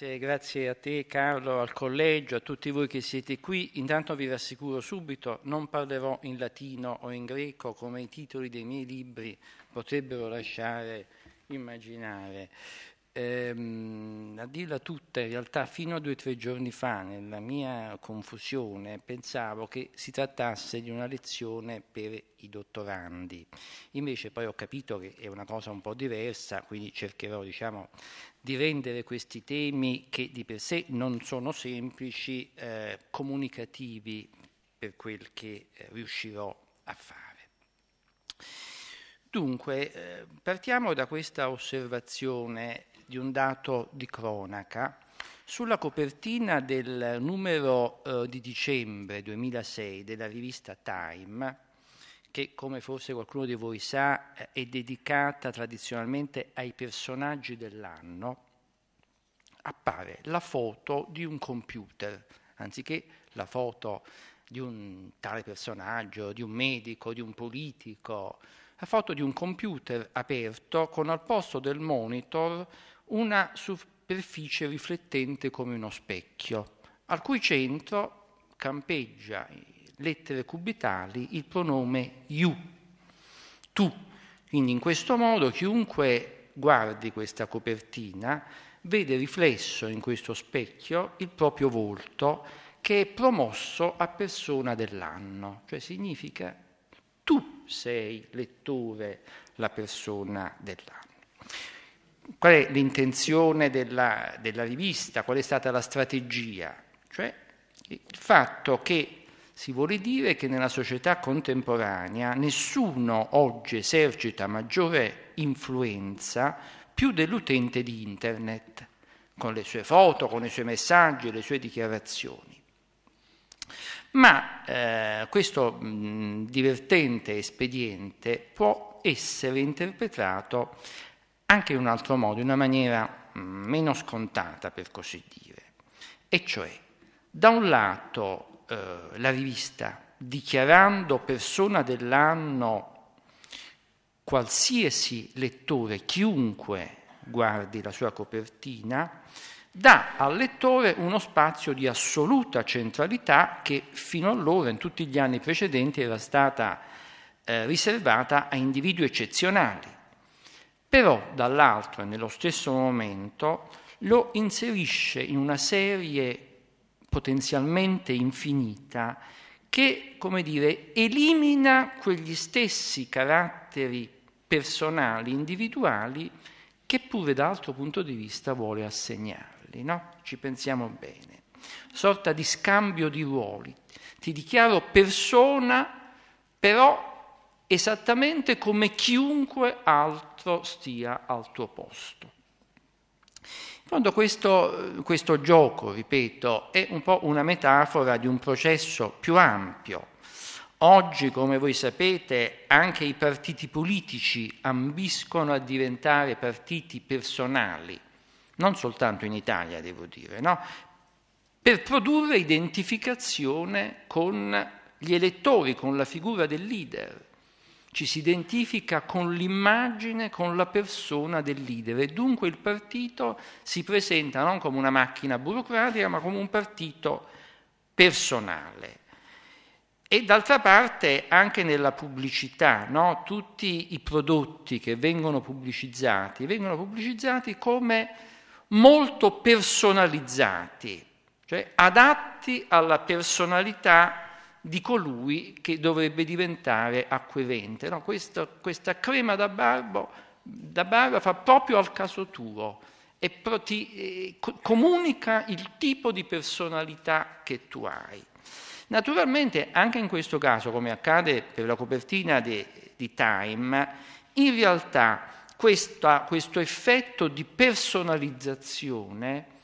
Grazie, grazie a te Carlo, al collegio, a tutti voi che siete qui. Intanto vi rassicuro subito, non parlerò in latino o in greco come i titoli dei miei libri potrebbero lasciare immaginare. Ehm, a dirla tutta, in realtà fino a due o tre giorni fa, nella mia confusione, pensavo che si trattasse di una lezione per i dottorandi. Invece poi ho capito che è una cosa un po' diversa, quindi cercherò diciamo, di rendere questi temi che di per sé non sono semplici, eh, comunicativi per quel che eh, riuscirò a fare. Dunque, eh, partiamo da questa osservazione di un dato di cronaca. Sulla copertina del numero eh, di dicembre 2006 della rivista Time, che come forse qualcuno di voi sa eh, è dedicata tradizionalmente ai personaggi dell'anno, appare la foto di un computer, anziché la foto di un tale personaggio, di un medico, di un politico, la foto di un computer aperto con al posto del monitor una superficie riflettente come uno specchio, al cui centro campeggia lettere cubitali il pronome you, tu. Quindi in questo modo chiunque guardi questa copertina vede riflesso in questo specchio il proprio volto che è promosso a persona dell'anno, cioè significa tu sei lettore la persona dell'anno. Qual è l'intenzione della, della rivista? Qual è stata la strategia? Cioè il fatto che si vuole dire che nella società contemporanea nessuno oggi esercita maggiore influenza più dell'utente di Internet, con le sue foto, con i suoi messaggi, le sue dichiarazioni. Ma eh, questo mh, divertente espediente può essere interpretato anche in un altro modo, in una maniera mh, meno scontata, per così dire. E cioè, da un lato eh, la rivista, dichiarando persona dell'anno qualsiasi lettore, chiunque guardi la sua copertina, dà al lettore uno spazio di assoluta centralità che fino allora, in tutti gli anni precedenti, era stata eh, riservata a individui eccezionali. Però, dall'altro e nello stesso momento, lo inserisce in una serie potenzialmente infinita che, come dire, elimina quegli stessi caratteri personali, individuali, che pure da altro punto di vista vuole assegnarli, no? Ci pensiamo bene. Sorta di scambio di ruoli. Ti dichiaro persona, però esattamente come chiunque altro stia al tuo posto. Quando questo, questo gioco, ripeto, è un po' una metafora di un processo più ampio. Oggi, come voi sapete, anche i partiti politici ambiscono a diventare partiti personali, non soltanto in Italia, devo dire, no? per produrre identificazione con gli elettori, con la figura del leader ci si identifica con l'immagine, con la persona del leader e dunque il partito si presenta non come una macchina burocratica ma come un partito personale. E d'altra parte anche nella pubblicità, no? tutti i prodotti che vengono pubblicizzati vengono pubblicizzati come molto personalizzati, cioè adatti alla personalità di colui che dovrebbe diventare acquirente. No, questo, questa crema da, barbo, da barba fa proprio al caso tuo e pro, ti, eh, co- comunica il tipo di personalità che tu hai. Naturalmente, anche in questo caso, come accade per la copertina di, di Time, in realtà questa, questo effetto di personalizzazione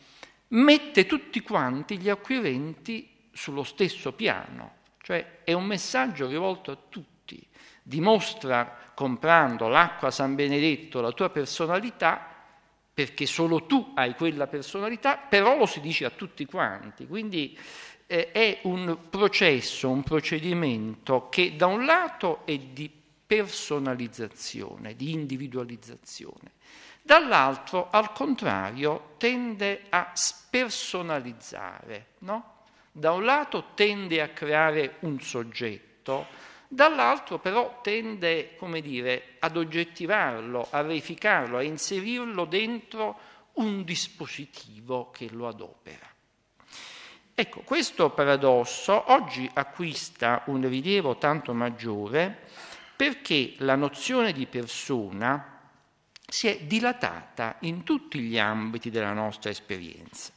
mette tutti quanti gli acquirenti sullo stesso piano. Cioè è un messaggio rivolto a tutti. Dimostra comprando l'acqua San Benedetto la tua personalità perché solo tu hai quella personalità, però lo si dice a tutti quanti. Quindi eh, è un processo, un procedimento che da un lato è di personalizzazione, di individualizzazione, dall'altro al contrario tende a spersonalizzare, no? da un lato tende a creare un soggetto, dall'altro però tende, come dire, ad oggettivarlo, a reificarlo, a inserirlo dentro un dispositivo che lo adopera. Ecco, questo paradosso oggi acquista un rilievo tanto maggiore perché la nozione di persona si è dilatata in tutti gli ambiti della nostra esperienza,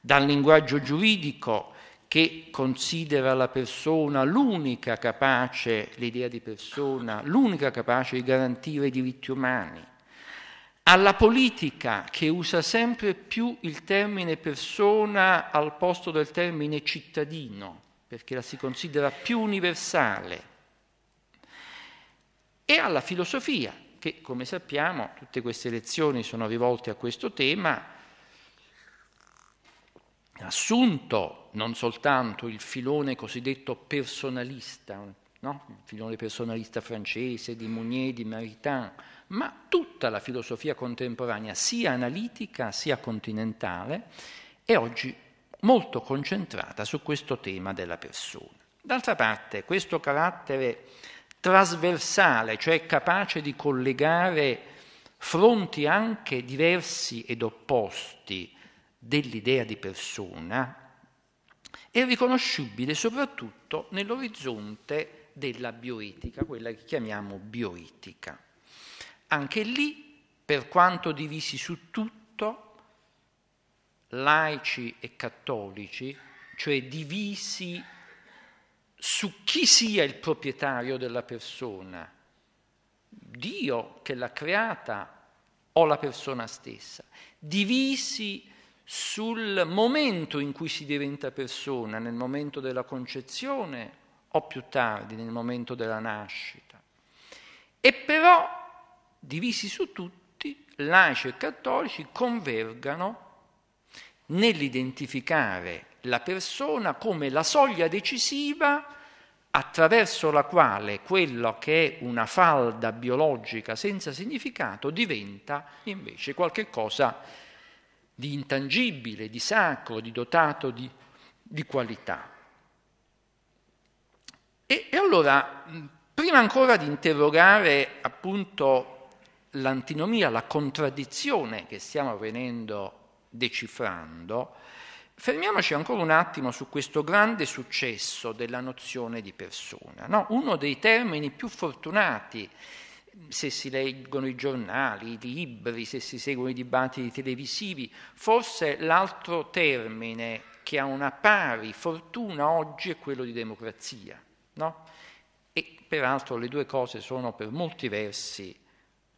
dal linguaggio giuridico che considera la persona l'unica capace, l'idea di persona, l'unica capace di garantire i diritti umani, alla politica che usa sempre più il termine persona al posto del termine cittadino, perché la si considera più universale, e alla filosofia, che come sappiamo tutte queste lezioni sono rivolte a questo tema, assunto non soltanto il filone cosiddetto personalista, no? il filone personalista francese di Mounier, di Maritain, ma tutta la filosofia contemporanea, sia analitica sia continentale, è oggi molto concentrata su questo tema della persona. D'altra parte, questo carattere trasversale, cioè capace di collegare fronti anche diversi ed opposti, dell'idea di persona è riconoscibile soprattutto nell'orizzonte della bioetica, quella che chiamiamo bioetica. Anche lì, per quanto divisi su tutto, laici e cattolici, cioè divisi su chi sia il proprietario della persona, Dio che l'ha creata o la persona stessa, divisi sul momento in cui si diventa persona, nel momento della concezione o più tardi nel momento della nascita. E però, divisi su tutti, laici e cattolici convergano nell'identificare la persona come la soglia decisiva attraverso la quale quello che è una falda biologica senza significato diventa invece qualcosa di intangibile, di sacro, di dotato di, di qualità. E, e allora, prima ancora di interrogare appunto l'antinomia, la contraddizione che stiamo venendo decifrando, fermiamoci ancora un attimo su questo grande successo della nozione di persona. No? Uno dei termini più fortunati se si leggono i giornali, i libri, se si seguono i dibattiti televisivi, forse l'altro termine che ha una pari fortuna oggi è quello di democrazia, no? E peraltro le due cose sono per molti versi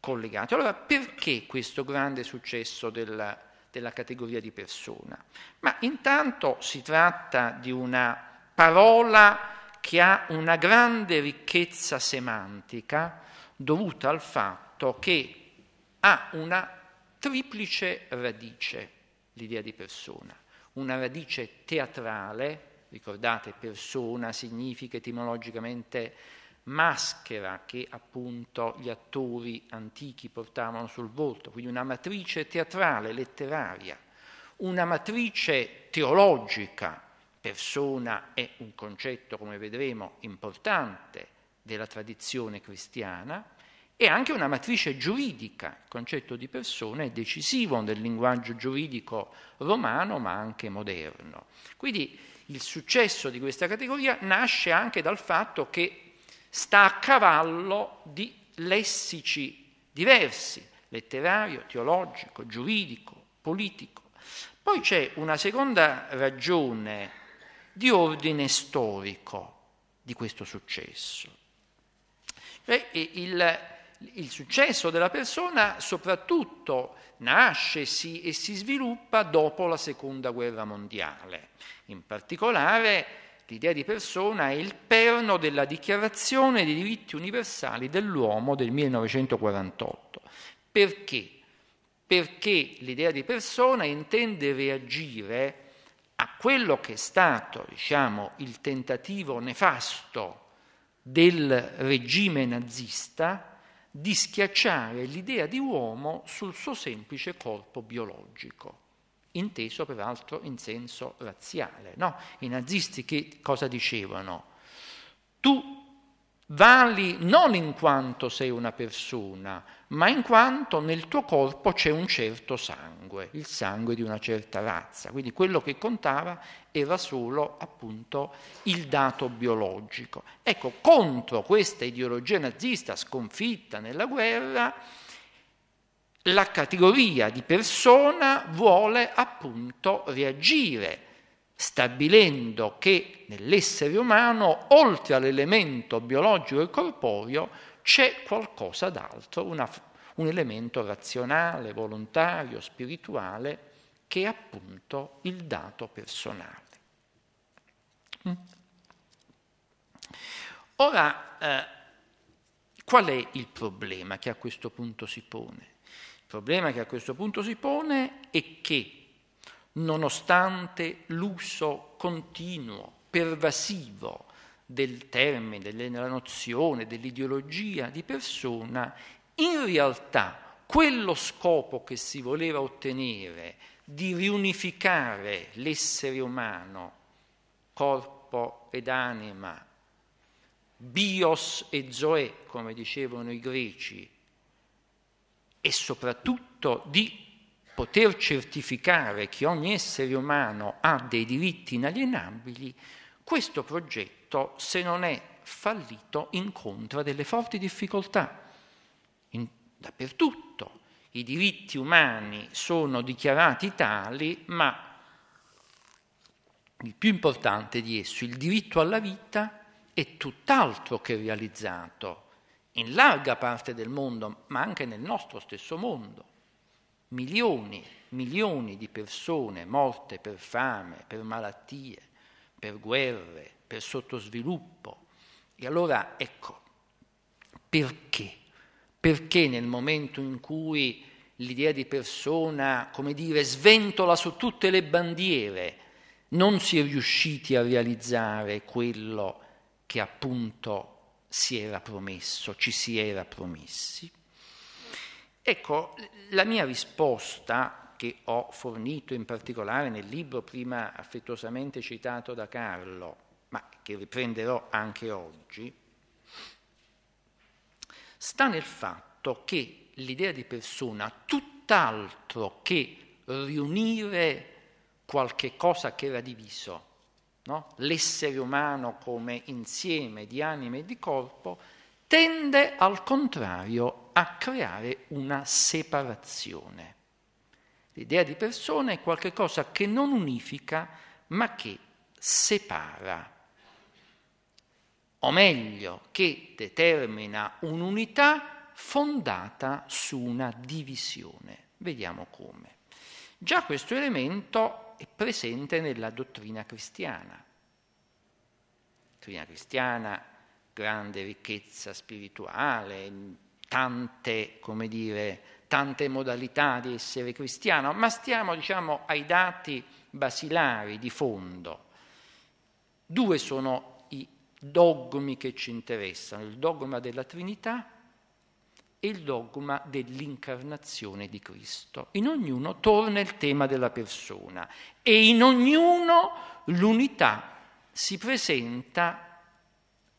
collegate. Allora perché questo grande successo della, della categoria di persona? Ma intanto si tratta di una parola che ha una grande ricchezza semantica, dovuta al fatto che ha una triplice radice l'idea di persona, una radice teatrale, ricordate persona significa etimologicamente maschera che appunto gli attori antichi portavano sul volto, quindi una matrice teatrale, letteraria, una matrice teologica, persona è un concetto, come vedremo, importante della tradizione cristiana, e anche una matrice giuridica. Il concetto di persona è decisivo nel linguaggio giuridico romano ma anche moderno. Quindi il successo di questa categoria nasce anche dal fatto che sta a cavallo di lessici diversi, letterario, teologico, giuridico, politico. Poi c'è una seconda ragione di ordine storico di questo successo. Cioè, il, il successo della persona soprattutto nasce si, e si sviluppa dopo la seconda guerra mondiale. In particolare l'idea di persona è il perno della dichiarazione dei diritti universali dell'uomo del 1948. Perché? Perché l'idea di persona intende reagire a quello che è stato diciamo, il tentativo nefasto del regime nazista di schiacciare l'idea di uomo sul suo semplice corpo biologico, inteso peraltro in senso razziale. No? I nazisti che cosa dicevano? Tu vali non in quanto sei una persona, ma in quanto nel tuo corpo c'è un certo sangue, il sangue di una certa razza. Quindi quello che contava era solo appunto il dato biologico. Ecco, contro questa ideologia nazista sconfitta nella guerra, la categoria di persona vuole appunto reagire stabilendo che nell'essere umano, oltre all'elemento biologico e corporeo, c'è qualcosa d'altro, una, un elemento razionale, volontario, spirituale, che è appunto il dato personale. Mm? Ora, eh, qual è il problema che a questo punto si pone? Il problema che a questo punto si pone è che, nonostante l'uso continuo, pervasivo, del termine, della nozione, dell'ideologia di persona, in realtà quello scopo che si voleva ottenere di riunificare l'essere umano, corpo ed anima, bios e zoe, come dicevano i greci, e soprattutto di poter certificare che ogni essere umano ha dei diritti inalienabili, questo progetto progetto, se non è fallito, incontra delle forti difficoltà. In, dappertutto i diritti umani sono dichiarati tali, ma il più importante di esso, il diritto alla vita, è tutt'altro che realizzato in larga parte del mondo, ma anche nel nostro stesso mondo. Milioni, milioni di persone morte per fame, per malattie, per guerre, per sottosviluppo. E allora ecco, perché? Perché nel momento in cui l'idea di persona, come dire, sventola su tutte le bandiere, non si è riusciti a realizzare quello che appunto si era promesso, ci si era promessi. Ecco, la mia risposta che ho fornito in particolare nel libro prima affettuosamente citato da Carlo, ma che riprenderò anche oggi, sta nel fatto che l'idea di persona, tutt'altro che riunire qualche cosa che era diviso, no? l'essere umano come insieme di anima e di corpo, tende al contrario a creare una separazione. L'idea di persona è qualcosa che non unifica, ma che separa o meglio che determina un'unità fondata su una divisione. Vediamo come. Già questo elemento è presente nella dottrina cristiana. Dottrina cristiana, grande ricchezza spirituale, tante, come dire, tante modalità di essere cristiano, ma stiamo diciamo, ai dati basilari di fondo. Due sono dogmi che ci interessano, il dogma della Trinità e il dogma dell'incarnazione di Cristo. In ognuno torna il tema della persona e in ognuno l'unità si presenta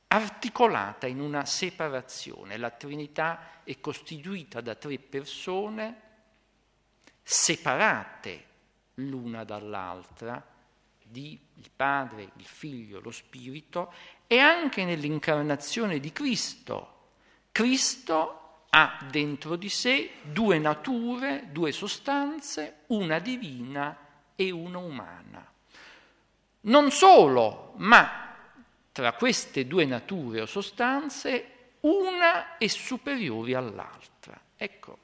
articolata in una separazione. La Trinità è costituita da tre persone separate l'una dall'altra, di il Padre, il Figlio, lo Spirito, e anche nell'incarnazione di Cristo. Cristo ha dentro di sé due nature, due sostanze, una divina e una umana. Non solo, ma tra queste due nature o sostanze una è superiore all'altra. Ecco,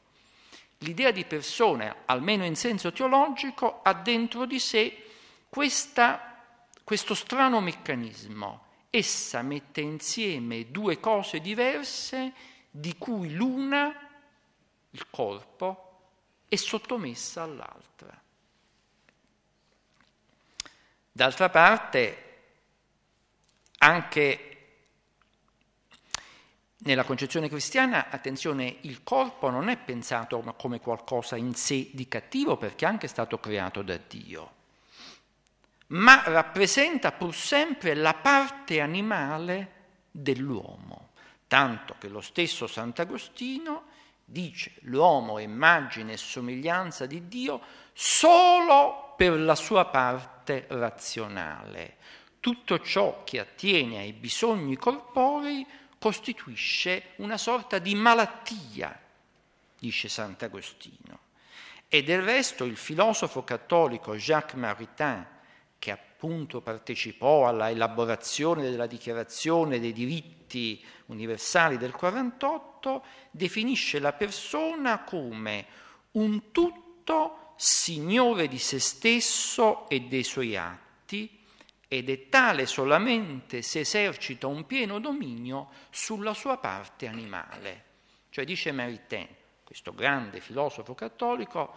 l'idea di persona, almeno in senso teologico, ha dentro di sé questa, questo strano meccanismo essa mette insieme due cose diverse di cui l'una, il corpo, è sottomessa all'altra. D'altra parte, anche nella concezione cristiana, attenzione, il corpo non è pensato come qualcosa in sé di cattivo perché anche è anche stato creato da Dio ma rappresenta pur sempre la parte animale dell'uomo, tanto che lo stesso Sant'Agostino dice l'uomo è immagine e somiglianza di Dio solo per la sua parte razionale. Tutto ciò che attiene ai bisogni corporei costituisce una sorta di malattia, dice Sant'Agostino. E del resto il filosofo cattolico Jacques Maritain, appunto partecipò alla elaborazione della Dichiarazione dei diritti universali del 48, definisce la persona come un tutto signore di se stesso e dei suoi atti ed è tale solamente se esercita un pieno dominio sulla sua parte animale. Cioè dice Maritain, questo grande filosofo cattolico,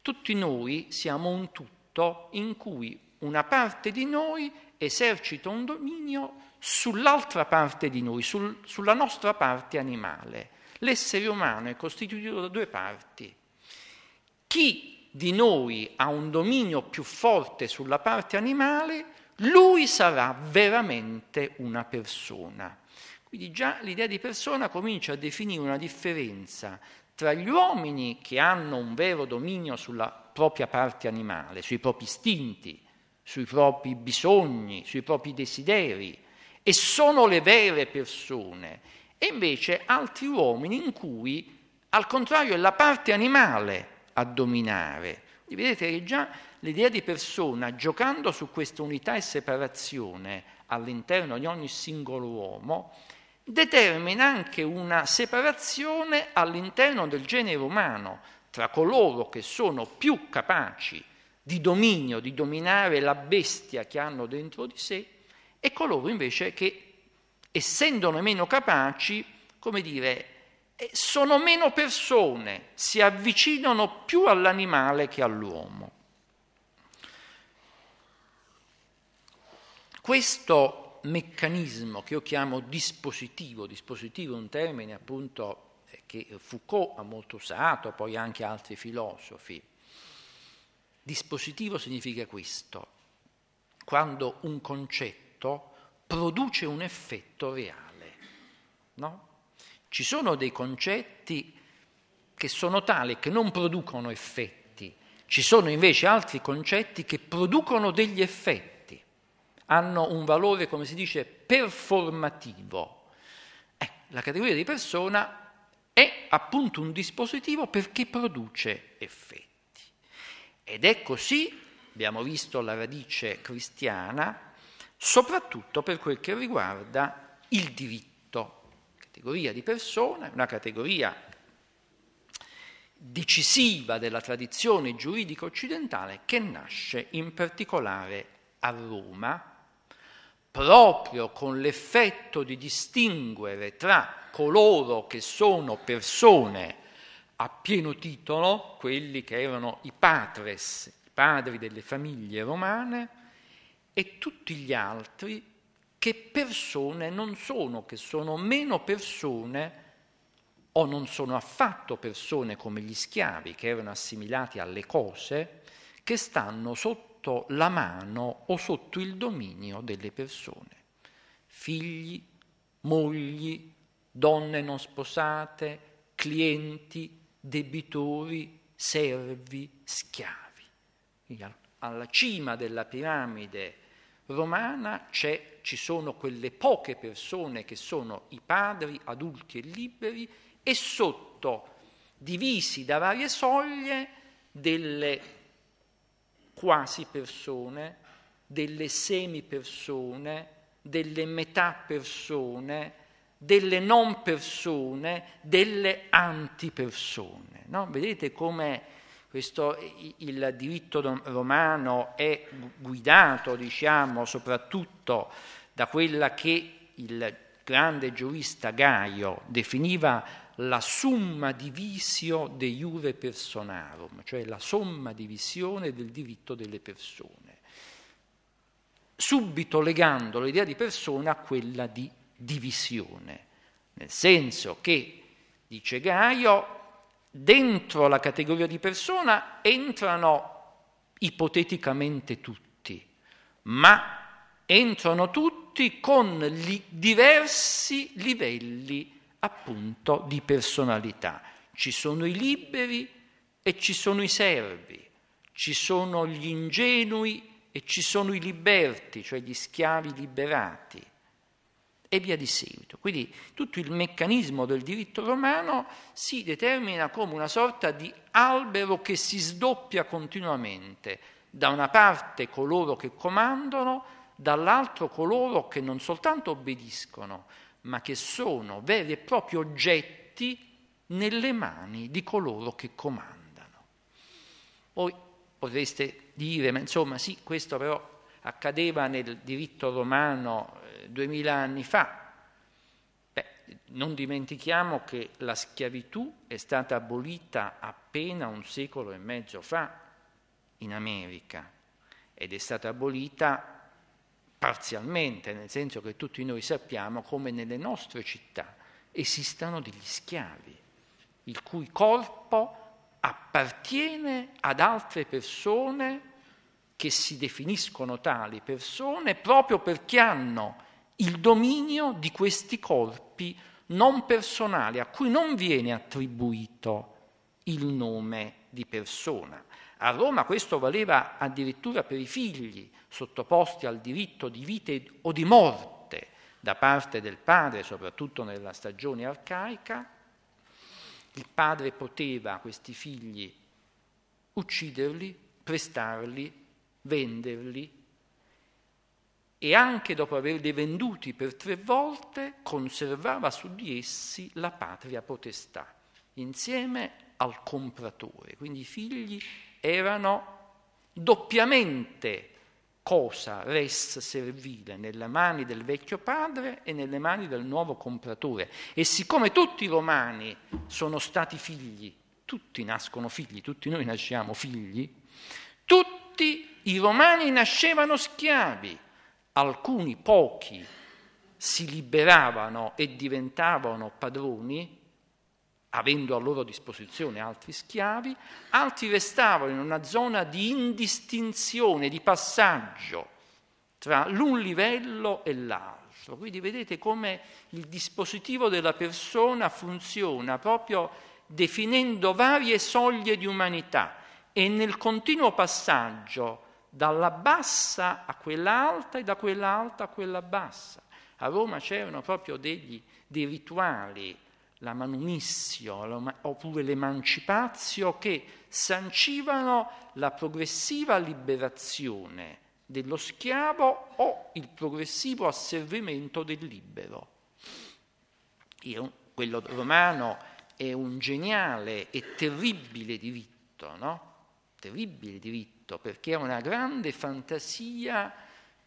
tutti noi siamo un tutto in cui una parte di noi esercita un dominio sull'altra parte di noi, sul, sulla nostra parte animale. L'essere umano è costituito da due parti. Chi di noi ha un dominio più forte sulla parte animale, lui sarà veramente una persona. Quindi già l'idea di persona comincia a definire una differenza tra gli uomini che hanno un vero dominio sulla propria parte animale, sui propri istinti, sui propri bisogni, sui propri desideri e sono le vere persone. E invece altri uomini in cui al contrario è la parte animale a dominare. Quindi vedete che già l'idea di persona, giocando su questa unità e separazione all'interno di ogni singolo uomo, determina anche una separazione all'interno del genere umano tra coloro che sono più capaci di dominio, di dominare la bestia che hanno dentro di sé, e coloro invece che, essendone meno capaci, come dire, eh, sono meno persone, si avvicinano più all'animale che all'uomo. Questo meccanismo che io chiamo dispositivo, dispositivo è un termine appunto eh, che Foucault ha molto usato, poi anche altri filosofi, Dispositivo significa questo, quando un concetto produce un effetto reale. No? Ci sono dei concetti che sono tali che non producono effetti, ci sono invece altri concetti che producono degli effetti, hanno un valore, come si dice, performativo. Eh, la categoria di persona è appunto un dispositivo perché produce effetti. Ed è così, abbiamo visto la radice cristiana, soprattutto per quel che riguarda il diritto, categoria di persona, una categoria decisiva della tradizione giuridica occidentale che nasce in particolare a Roma, proprio con l'effetto di distinguere tra coloro che sono persone a pieno titolo quelli che erano i patres, i padri delle famiglie romane, e tutti gli altri che persone non sono, che sono meno persone o non sono affatto persone come gli schiavi che erano assimilati alle cose, che stanno sotto la mano o sotto il dominio delle persone. Figli, mogli, donne non sposate, clienti, debitori, servi, schiavi. alla cima della piramide romana ci sono quelle poche persone che sono i padri adulti e liberi e sotto, divisi da varie soglie, delle quasi persone, delle semi persone, delle metà persone, delle non persone, delle antipersone. No? Vedete come questo, il diritto romano è guidato, diciamo, soprattutto da quella che il grande giurista Gaio definiva la summa divisio de jure personarum, cioè la somma divisione del diritto delle persone, subito legando l'idea di persona a quella di divisione, nel senso che, dice Gaio, dentro la categoria di persona entrano ipoteticamente tutti, ma entrano tutti con li diversi livelli appunto di personalità. Ci sono i liberi e ci sono i servi, ci sono gli ingenui e ci sono i liberti, cioè gli schiavi liberati e via di seguito. Quindi tutto il meccanismo del diritto romano si determina come una sorta di albero che si sdoppia continuamente, da una parte coloro che comandano, dall'altro coloro che non soltanto obbediscono, ma che sono veri e propri oggetti nelle mani di coloro che comandano. Voi potreste dire, ma insomma sì, questo però accadeva nel diritto romano duemila anni fa. Beh, non dimentichiamo che la schiavitù è stata abolita appena un secolo e mezzo fa in America ed è stata abolita parzialmente, nel senso che tutti noi sappiamo come nelle nostre città esistano degli schiavi, il cui corpo appartiene ad altre persone che si definiscono tali persone proprio perché hanno il dominio di questi corpi non personali, a cui non viene attribuito il nome di persona. A Roma questo valeva addirittura per i figli, sottoposti al diritto di vita o di morte da parte del padre, soprattutto nella stagione arcaica. Il padre poteva questi figli ucciderli, prestarli, venderli, e anche dopo averli venduti per tre volte conservava su di essi la patria potestà, insieme al compratore. Quindi i figli erano doppiamente cosa res servile nelle mani del vecchio padre e nelle mani del nuovo compratore. E siccome tutti i romani sono stati figli, tutti nascono figli, tutti noi nasciamo figli, tutti i romani nascevano schiavi alcuni pochi si liberavano e diventavano padroni, avendo a loro disposizione altri schiavi, altri restavano in una zona di indistinzione, di passaggio tra l'un livello e l'altro. Quindi vedete come il dispositivo della persona funziona proprio definendo varie soglie di umanità e nel continuo passaggio dalla bassa a quella alta e da quell'alta a quella bassa. A Roma c'erano proprio degli, dei rituali, la manumissio oppure l'emancipazio, che sancivano la progressiva liberazione dello schiavo o il progressivo asservimento del libero. Io, quello romano è un geniale e terribile diritto, no? terribile diritto, perché è una grande fantasia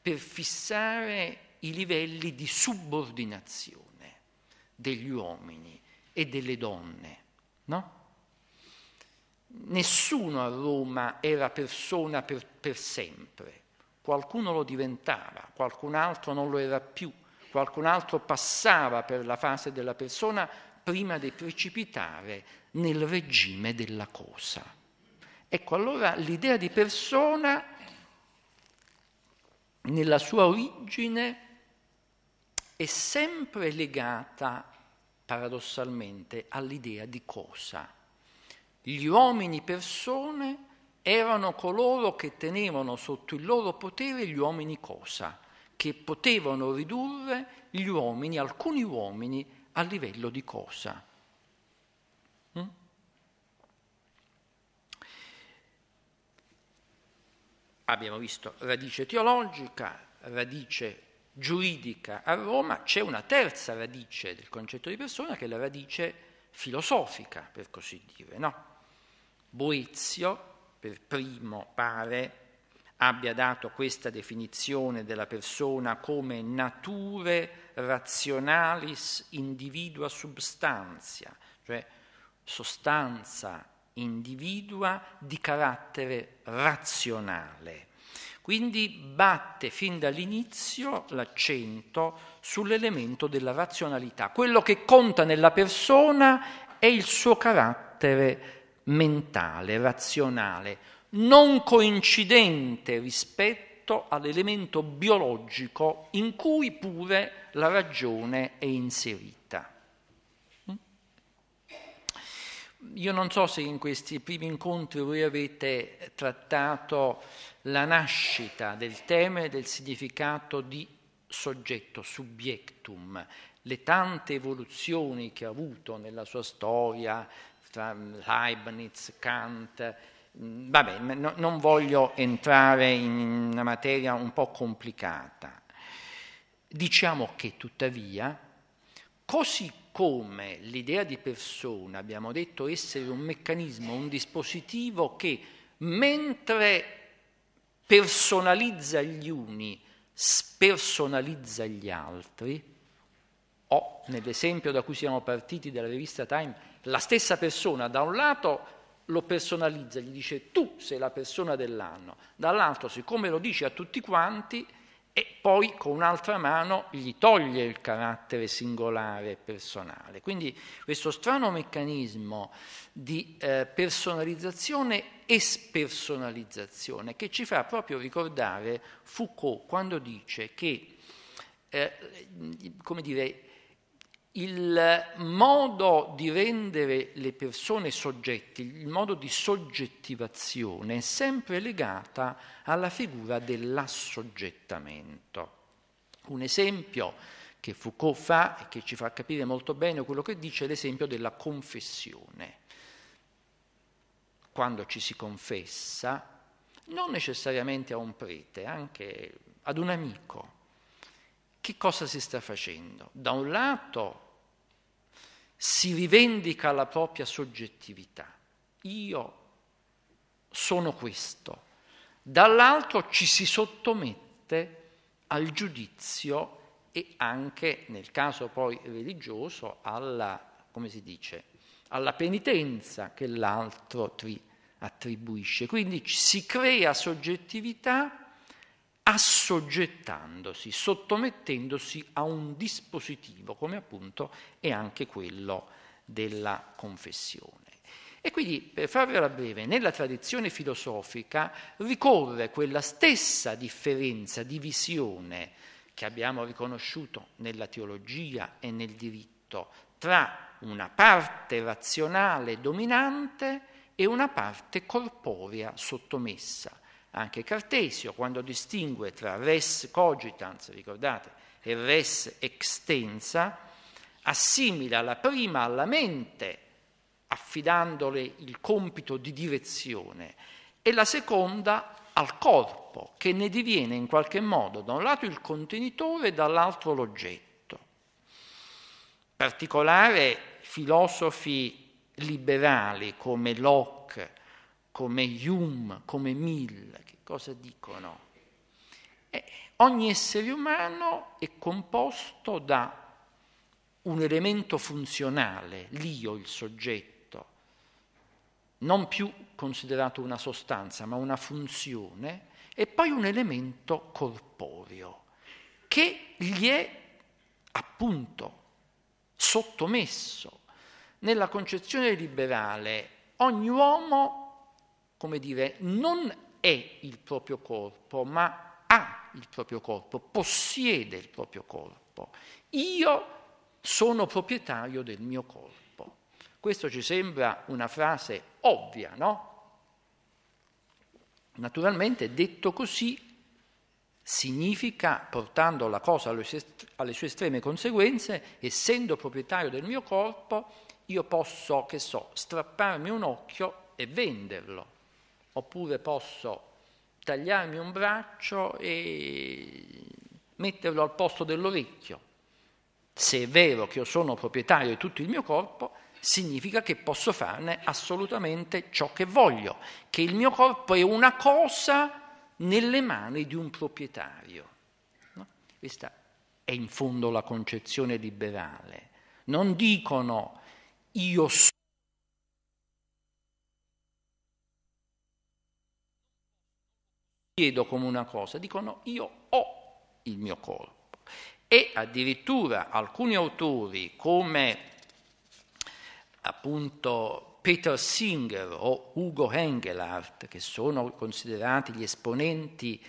per fissare i livelli di subordinazione degli uomini e delle donne, no? Nessuno a Roma era persona per, per sempre, qualcuno lo diventava, qualcun altro non lo era più, qualcun altro passava per la fase della persona prima di precipitare nel regime della cosa. Ecco, allora l'idea di persona nella sua origine è sempre legata paradossalmente all'idea di cosa. Gli uomini persone erano coloro che tenevano sotto il loro potere gli uomini cosa, che potevano ridurre gli uomini, alcuni uomini, a livello di cosa. abbiamo visto radice teologica, radice giuridica a Roma, c'è una terza radice del concetto di persona che è la radice filosofica, per così dire. No? Boezio, per primo, pare, abbia dato questa definizione della persona come nature razionalis individua substantia, cioè sostanza individua di carattere razionale. Quindi batte fin dall'inizio l'accento sull'elemento della razionalità. Quello che conta nella persona è il suo carattere mentale, razionale, non coincidente rispetto all'elemento biologico in cui pure la ragione è inserita. io non so se in questi primi incontri voi avete trattato la nascita del tema e del significato di soggetto, subjectum, le tante evoluzioni che ha avuto nella sua storia, tra Leibniz, Kant, mm, vabbè, no, non voglio entrare in una materia un po' complicata. Diciamo che tuttavia, così come l'idea di persona, abbiamo detto, essere un meccanismo, un dispositivo che mentre personalizza gli uni, spersonalizza gli altri, o nell'esempio da cui siamo partiti dalla rivista Time, la stessa persona da un lato lo personalizza, gli dice tu sei la persona dell'anno, dall'altro siccome lo dice a tutti quanti, e poi con un'altra mano gli toglie il carattere singolare e personale. Quindi questo strano meccanismo di eh, personalizzazione e spersonalizzazione che ci fa proprio ricordare Foucault quando dice che, eh, come dire, il modo di rendere le persone soggetti, il modo di soggettivazione è sempre legata alla figura dell'assoggettamento. Un esempio che Foucault fa e che ci fa capire molto bene quello che dice è l'esempio della confessione. Quando ci si confessa, non necessariamente a un prete, anche ad un amico, che cosa si sta facendo? Da un lato si rivendica la propria soggettività, io sono questo, dall'altro ci si sottomette al giudizio e anche, nel caso poi religioso, alla, come si dice, alla penitenza che l'altro ti attribuisce. Quindi si crea soggettività assoggettandosi, sottomettendosi a un dispositivo come appunto è anche quello della confessione. E quindi, per farvela breve, nella tradizione filosofica ricorre quella stessa differenza di visione che abbiamo riconosciuto nella teologia e nel diritto tra una parte razionale dominante e una parte corporea sottomessa, anche Cartesio, quando distingue tra res cogitans, ricordate, e res extensa, assimila la prima alla mente, affidandole il compito di direzione, e la seconda al corpo, che ne diviene in qualche modo da un lato il contenitore e dall'altro l'oggetto. In particolare filosofi liberali come Locke come Hume, come Mill, che cosa dicono? Eh, ogni essere umano è composto da un elemento funzionale, l'io, il soggetto, non più considerato una sostanza, ma una funzione, e poi un elemento corporeo, che gli è appunto sottomesso. Nella concezione liberale ogni uomo come dire, non è il proprio corpo, ma ha il proprio corpo, possiede il proprio corpo. Io sono proprietario del mio corpo. Questo ci sembra una frase ovvia, no? Naturalmente, detto così, significa, portando la cosa alle sue estreme conseguenze, essendo proprietario del mio corpo, io posso, che so, strapparmi un occhio e venderlo oppure posso tagliarmi un braccio e metterlo al posto dell'orecchio. Se è vero che io sono proprietario di tutto il mio corpo, significa che posso farne assolutamente ciò che voglio, che il mio corpo è una cosa nelle mani di un proprietario. No? Questa è in fondo la concezione liberale. Non dicono io sono chiedo come una cosa, dicono io ho il mio corpo. E addirittura alcuni autori come appunto Peter Singer o Ugo Engelhardt, che sono considerati gli esponenti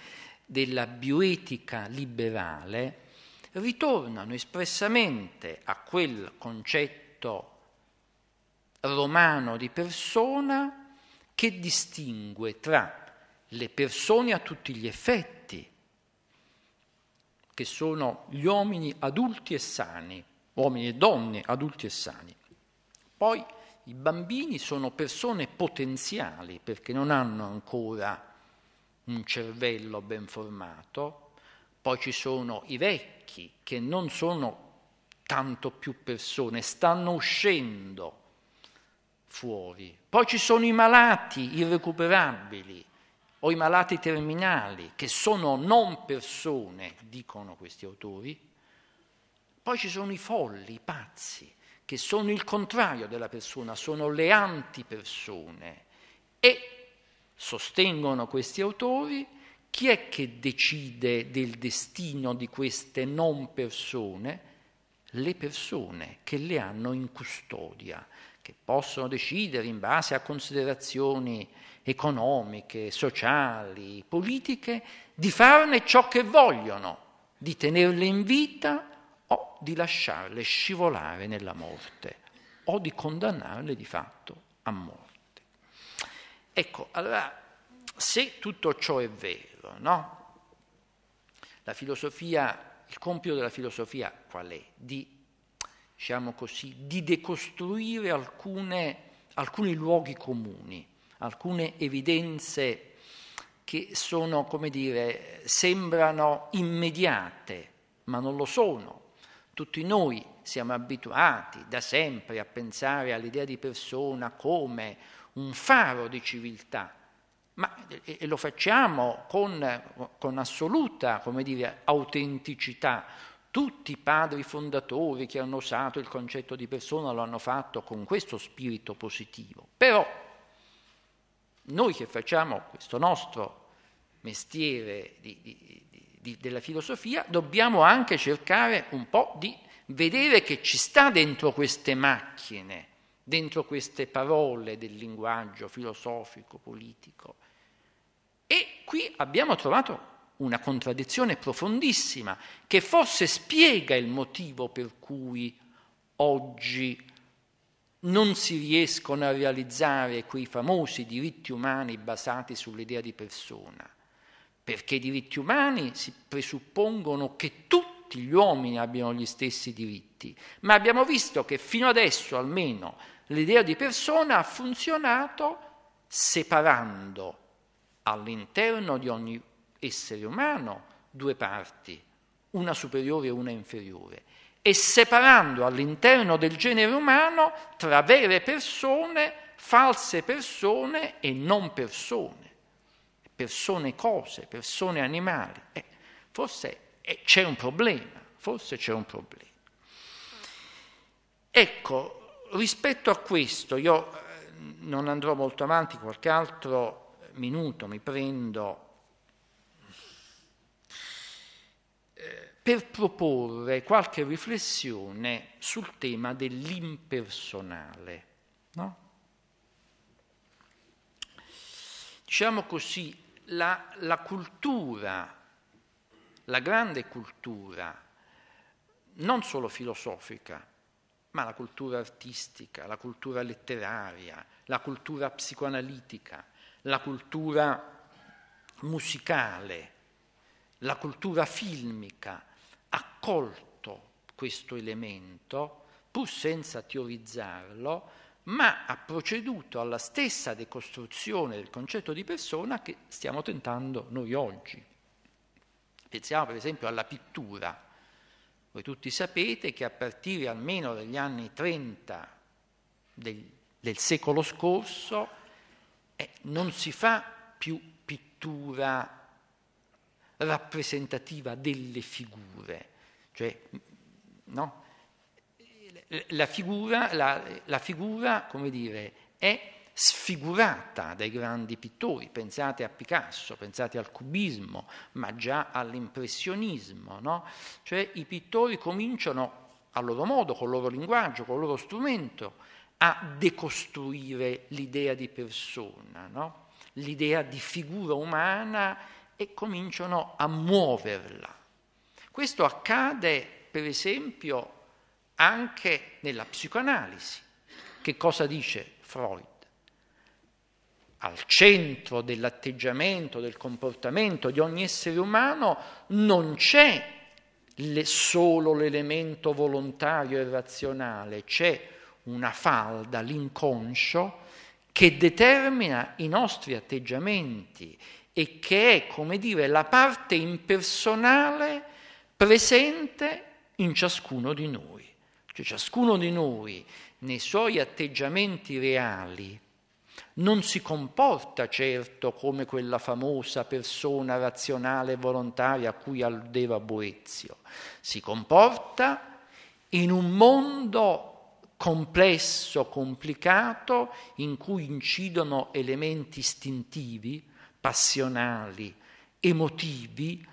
della bioetica liberale, ritornano espressamente a quel concetto romano di persona che distingue tra le persone a tutti gli effetti, che sono gli uomini adulti e sani, uomini e donne adulti e sani. Poi i bambini sono persone potenziali perché non hanno ancora un cervello ben formato, poi ci sono i vecchi che non sono tanto più persone, stanno uscendo fuori, poi ci sono i malati irrecuperabili, o i malati terminali, che sono non persone, dicono questi autori. Poi ci sono i folli, i pazzi, che sono il contrario della persona, sono le antipersone. E, sostengono questi autori, chi è che decide del destino di queste non persone? Le persone che le hanno in custodia, che possono decidere in base a considerazioni economiche, sociali, politiche, di farne ciò che vogliono, di tenerle in vita o di lasciarle scivolare nella morte o di condannarle di fatto a morte. Ecco, allora, se tutto ciò è vero, no? La filosofia, il compito della filosofia qual è? Di, diciamo così, di decostruire alcune, alcuni luoghi comuni, alcune evidenze che sono, come dire, sembrano immediate, ma non lo sono. Tutti noi siamo abituati da sempre a pensare all'idea di persona come un faro di civiltà, ma, e lo facciamo con, con assoluta dire, autenticità. Tutti i padri fondatori che hanno usato il concetto di persona lo hanno fatto con questo spirito positivo. Però noi che facciamo questo nostro mestiere di, di, di, della filosofia dobbiamo anche cercare un po' di vedere che ci sta dentro queste macchine, dentro queste parole del linguaggio filosofico, politico. E qui abbiamo trovato una contraddizione profondissima che forse spiega il motivo per cui oggi non si riescono a realizzare quei famosi diritti umani basati sull'idea di persona, perché i diritti umani si presuppongono che tutti gli uomini abbiano gli stessi diritti, ma abbiamo visto che fino adesso almeno l'idea di persona ha funzionato separando all'interno di ogni essere umano due parti, una superiore e una inferiore e separando all'interno del genere umano tra vere persone, false persone e non persone, persone cose, persone animali. Eh, forse eh, c'è un problema, forse c'è un problema. Ecco, rispetto a questo, io eh, non andrò molto avanti, qualche altro minuto mi prendo per proporre qualche riflessione sul tema dell'impersonale. No? Diciamo così, la, la cultura, la grande cultura, non solo filosofica, ma la cultura artistica, la cultura letteraria, la cultura psicoanalitica, la cultura musicale, la cultura filmica, accolto questo elemento, pur senza teorizzarlo, ma ha proceduto alla stessa decostruzione del concetto di persona che stiamo tentando noi oggi. Pensiamo per esempio alla pittura. Voi tutti sapete che a partire almeno dagli anni 30 del, del secolo scorso eh, non si fa più pittura rappresentativa delle figure, cioè, no? la, figura, la, la figura, come dire, è sfigurata dai grandi pittori, pensate a Picasso, pensate al cubismo, ma già all'impressionismo, no? Cioè i pittori cominciano a loro modo, col loro linguaggio, col loro strumento, a decostruire l'idea di persona, no? l'idea di figura umana e cominciano a muoverla. Questo accade, per esempio, anche nella psicoanalisi. Che cosa dice Freud? Al centro dell'atteggiamento, del comportamento di ogni essere umano non c'è le, solo l'elemento volontario e razionale, c'è una falda, l'inconscio, che determina i nostri atteggiamenti, e che è, come dire, la parte impersonale presente in ciascuno di noi. Cioè ciascuno di noi nei suoi atteggiamenti reali non si comporta certo come quella famosa persona razionale e volontaria a cui alludeva Boezio, si comporta in un mondo complesso, complicato, in cui incidono elementi istintivi, passionali, emotivi,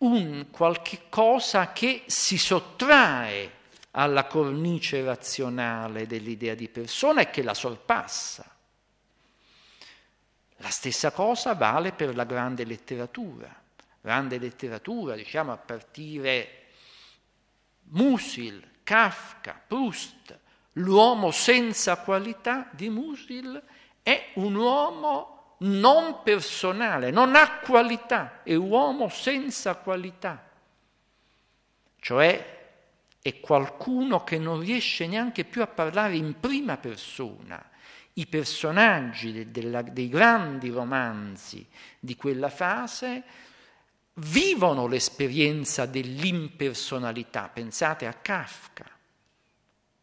un qualche cosa che si sottrae alla cornice razionale dell'idea di persona e che la sorpassa. La stessa cosa vale per la grande letteratura. Grande letteratura, diciamo a partire Musil, Kafka, Proust, l'uomo senza qualità di Musil è un uomo non personale, non ha qualità, è uomo senza qualità, cioè è qualcuno che non riesce neanche più a parlare in prima persona. I personaggi de- della, dei grandi romanzi di quella fase vivono l'esperienza dell'impersonalità, pensate a Kafka,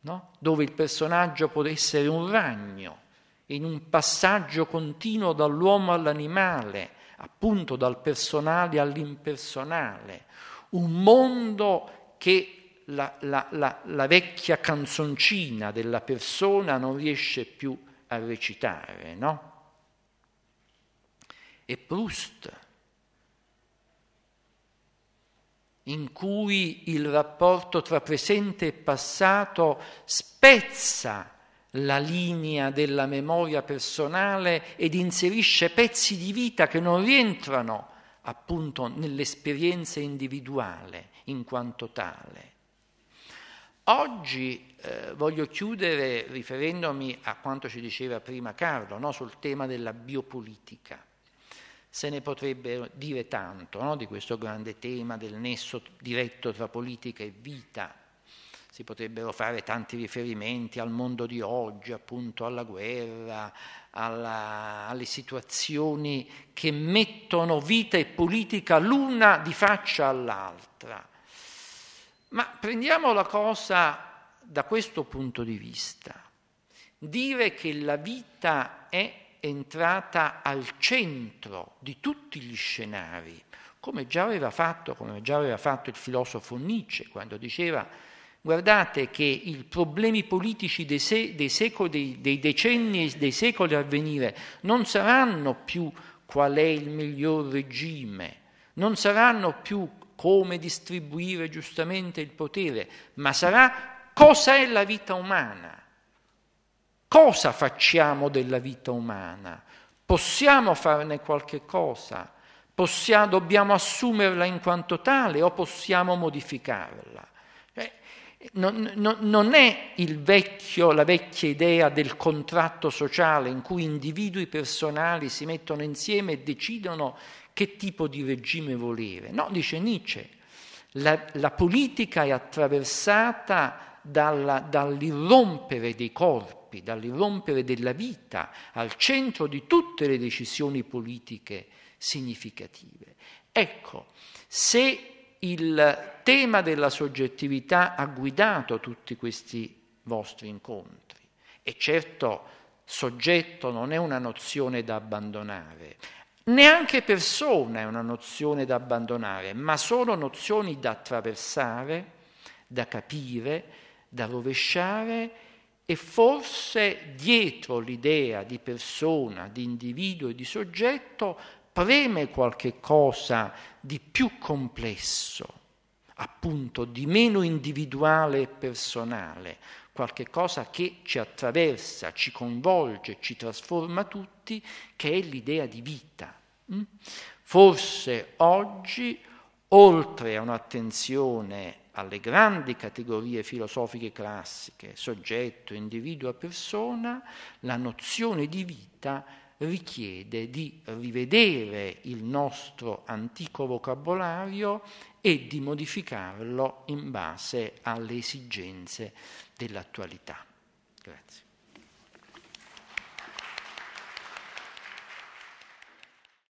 no? dove il personaggio può essere un ragno in un passaggio continuo dall'uomo all'animale, appunto dal personale all'impersonale, un mondo che la, la, la, la vecchia canzoncina della persona non riesce più a recitare, no? E Proust, in cui il rapporto tra presente e passato spezza la linea della memoria personale ed inserisce pezzi di vita che non rientrano appunto nell'esperienza individuale in quanto tale. Oggi eh, voglio chiudere riferendomi a quanto ci diceva prima Carlo no, sul tema della biopolitica. Se ne potrebbe dire tanto no, di questo grande tema del nesso diretto tra politica e vita si potrebbero fare tanti riferimenti al mondo di oggi, appunto alla guerra, alla, alle situazioni che mettono vita e politica l'una di faccia all'altra. Ma prendiamo la cosa da questo punto di vista. Dire che la vita è entrata al centro di tutti gli scenari, come già aveva fatto, già aveva fatto il filosofo Nietzsche quando diceva Guardate che i problemi politici dei, se, dei, secoli, dei, dei decenni e dei secoli a venire non saranno più qual è il miglior regime, non saranno più come distribuire giustamente il potere, ma sarà cosa è la vita umana, cosa facciamo della vita umana, possiamo farne qualche cosa, possiamo, dobbiamo assumerla in quanto tale o possiamo modificarla non, non, non è vecchio, la vecchia idea del contratto sociale in cui individui personali si mettono insieme e decidono che tipo di regime volere. No, dice Nietzsche, la, la politica è attraversata dalla, dall'irrompere dei corpi, dall'irrompere della vita, al centro di tutte le decisioni politiche significative. Ecco, se il tema della soggettività ha guidato tutti questi vostri incontri. E certo soggetto non è una nozione da abbandonare, neanche persona è una nozione da abbandonare, ma sono nozioni da attraversare, da capire, da rovesciare e forse dietro l'idea di persona, di individuo e di soggetto preme qualche cosa di più complesso, appunto di meno individuale e personale, qualche cosa che ci attraversa, ci coinvolge, ci trasforma tutti, che è l'idea di vita. Mm? Forse oggi, oltre a un'attenzione alle grandi categorie filosofiche classiche, soggetto, individuo, persona, la nozione di vita è richiede di rivedere il nostro antico vocabolario e di modificarlo in base alle esigenze dell'attualità. Grazie.